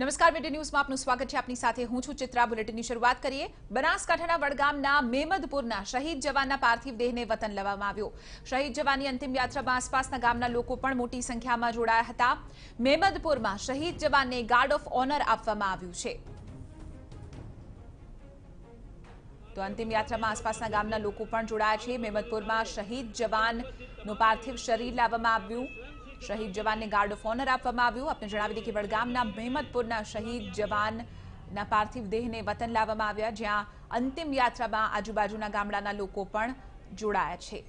નમસ્કાર મેટી ન્યૂઝ માં આપનું સ્વાગત છે આપની સાથે હું છું ચિત્રા બુલેટિનની શરૂઆત કરીએ બનાસકાઠાના વડગામના મેમદપુરના શહીદ જવાન ના પાર્થિવ દેહને વતન લાવવામાં આવ્યો શહીદ જવાનની અંતિમ યાત્રામાં આસપાસના ગામના લોકો પણ મોટી સંખ્યામાં જોડાયા હતા મેમદપુરમાં શહીદ જવાનને ગાર્ડ ઓફ ઓનર આપવામાં આવ્યું છે તો અંતિમ યાત્રામાં આસપાસના ગામના લોકો પણ જોડાયા છે મેમદપુરમાં શહીદ જવાન નું પાર્થિવ શરીર લાવવામાં આવ્યું શહીદ જવાનને ગાર્ડ ઓફ ઓનર આપવામાં આવ્યું આપણે જણાવી દઈએ કે વડગામના મહેમદપુરના શહીદ જવાનના પાર્થિવ દેહને વતન લાવવામાં આવ્યા જ્યાં અંતિમ યાત્રામાં આજુબાજુના ગામડાના લોકો પણ જોડાયા છે